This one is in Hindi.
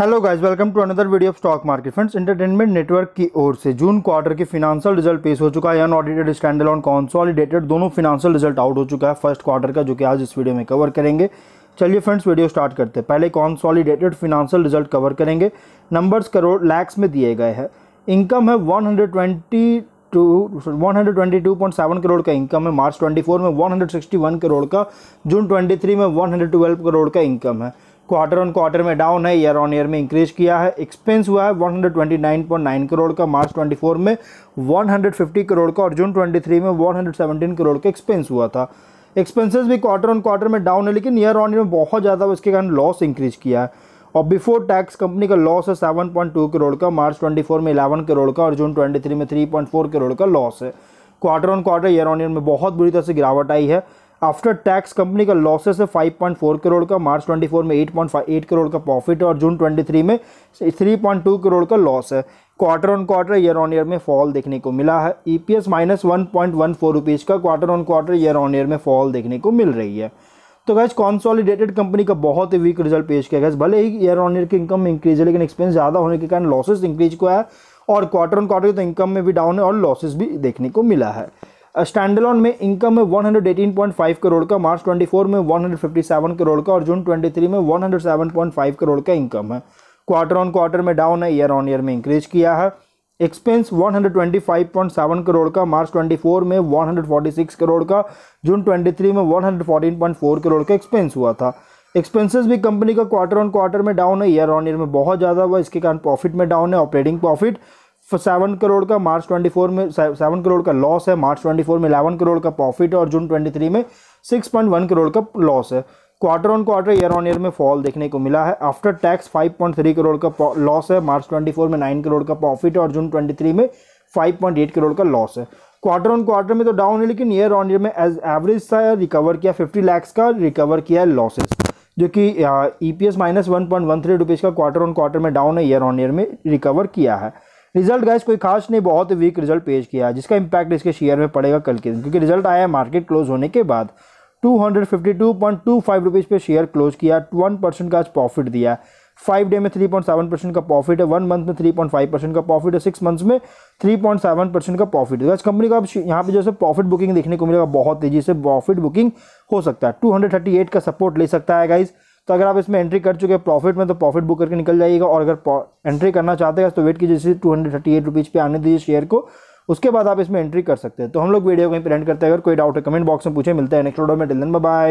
hello guys welcome to another video of stock market friends entertainment network की ओर से जून क्वार्टर के फिनांशियल रिजल्ट पेश हो चुका है अनऑडिटेड स्टैंडल ऑन कॉन्सॉलिडेटेड दोनों फिनांशियल रिजल्ट आउट हो चुका है फर्स्ट क्वार्टर का जो कि आज इस वीडियो में कवर करेंगे चलिए फ्रेंड्स वीडियो स्टार्ट करते हैं पहले कॉन्सॉलिडेटेड फिनांशियल रिजल्ट कवर करेंगे नंबर्स करोड़ लैक्स में दिए गए हैं इनकम है one hundred twenty two one hundred twenty two point seven crore का इनकम है मार्च ट्वेंटी फोर में one hundred sixty one crore का जून ट्वेंटी थ्री में वन हंड्रेड ट्वेल्व करोड़ का इनकम है क्वार्टर ऑन क्वार्टर में डाउन है ईयर ऑन ईयर में इंक्रीज किया है एक्सपेंस हुआ है 129.9 करोड़ का मार्च 24 में 150 करोड़ का और जून 23 में 117 करोड़ का एक्सपेंस हुआ था एक्सपेंसेस भी क्वार्टर ऑन क्वार्टर में डाउन है लेकिन ईयर ऑन ईयर में बहुत ज़्यादा उसके कारण लॉस इंक्रीज किया है और बिफोर टैक्स कंपनी का लॉस है सेवन करोड़ का मार्च ट्वेंटी में इलेवन करोड़ का और जून ट्वेंटी में थ्री करोड़ का लॉस है quarter on quarter year on year में बहुत बुरी तरह से गिरावट आई है आफ्टर टैक्स कंपनी का लॉसेस है फाइव पॉइंट फोर करोड़ का मार्च ट्वेंटी फोर में eight point five eight crore का प्रॉफिट और जून ट्वेंटी थ्री में थ्री पॉइंट टू करोड़ का लॉस है quarter on quarter year on year में फॉल देखने को मिला है E P S minus one point one four rupees का quarter on quarter year on year में फॉल देखने को मिल रही है तो गैस कॉन्सॉलिडेटेड कंपनी का बहुत ही वीक रिजल्ट पेश किया गया भले ही ईयर ऑन ईयर की इनकम में इंक्रीज है लेकिन एक्सपेंस ज़्यादा होने के कारण लॉसेज इंक्रीज हुआ है और क्वार्टर ऑन क्वार्टर तो इनकम में भी डाउन है और लॉसेज भी देखने को मिला है स्टैंडलोन में इनकम है 118.5 करोड़ का मार्च 24 में 157 करोड़ का और जून 23 में 107.5 करोड़ का इनकम है क्वार्टर ऑन क्वार्टर में डाउन है ईयर ऑन ईयर में इंक्रीज किया है एक्सपेंस 125.7 करोड़ का मार्च 24 में 146 करोड़ का जून 23 में 114.4 करोड़ का एक्सपेंस हुआ था एक्सपेंसेस भी कंपनी का क्वार्टर ऑन क्वार्टर में डाउन है ईयर ऑन ईयर में बहुत ज़्यादा हुआ इसके कारण प्रॉफिट में डाउन है ऑपरेटिंग प्रॉफिट सेवन करोड़ का मार्च ट्वेंटी फोर में सेवन करोड़ का लॉस है मार्च ट्वेंटी फोर में इलेवन करोड़ का प्रॉफिट और जून ट्वेंटी थ्री में सिक्स पॉइंट वन करोड़ का लॉस है quarter on quarter year on year में फॉल देखने को मिला है after tax five point three crore का लॉस है मार्च ट्वेंटी फोर में नाइन करोड़ का प्रॉफिट और जून ट्वेंटी थ्री में फाइव पॉइंट एट करोड़ का लॉस है क्वार्टर ऑन क्वार्टर में तो डाउन है लेकिन ईयर ऑन ईयर में एज एवरेज था रिकवर किया फिफ्टी लैक्स का रिकवर किया है लॉसेस जो कि E P S minus one point one three rupees का क्वार्टर ऑन क्वार्टर में डाउन है ईयर ऑन ईयर में रिकवर किया है रिजल्ट गाइस कोई खास नहीं बहुत वीक रिजल्ट पेश किया जिसका इंपैक्ट इसके शेयर में पड़ेगा कल के दिन क्योंकि रिजल्ट आया है मार्केट क्लोज होने के बाद two hundred fifty two point two five rupees पे शेयर क्लोज किया वन परसेंट का आज प्रॉफिट दिया फाइव डे में थ्री पॉइंट सेवन परसेंट का प्रॉफिट है वन मंथ में थ्री पॉइंट फाइव परसेंट का प्रॉफिट है सिक्स मंथ्स में थ्री पॉइंट सेवन परसेंट का प्रॉफिट है कंपनी का अब यहाँ पे जैसे प्रॉफिट बुकिंग देखने को मिलेगा बहुत तेजी से प्रॉफिट बुकिंग हो सकता है टू हंड्रेड थर्टी एट का सपोर्ट ले सकता है गाइज़ तो अगर आप इसमें एंट्री कर चुके हैं प्रॉफिट में तो प्रॉफिट बुक करके निकल जाइएगा और अगर एंट्री करना चाहते हैं तो वेट कीजिए जैसे two hundred thirty eight rupees पे आने दीजिए शेयर को उसके बाद आप इसमें एंट्री कर सकते हैं तो हम लोग वीडियो को इम्प्रेंट करते हैं अगर कोई डाउट है कमेंट बॉक्स में पूछे मिलते हैं नेक्स्ट वीडियो में डिलन बाय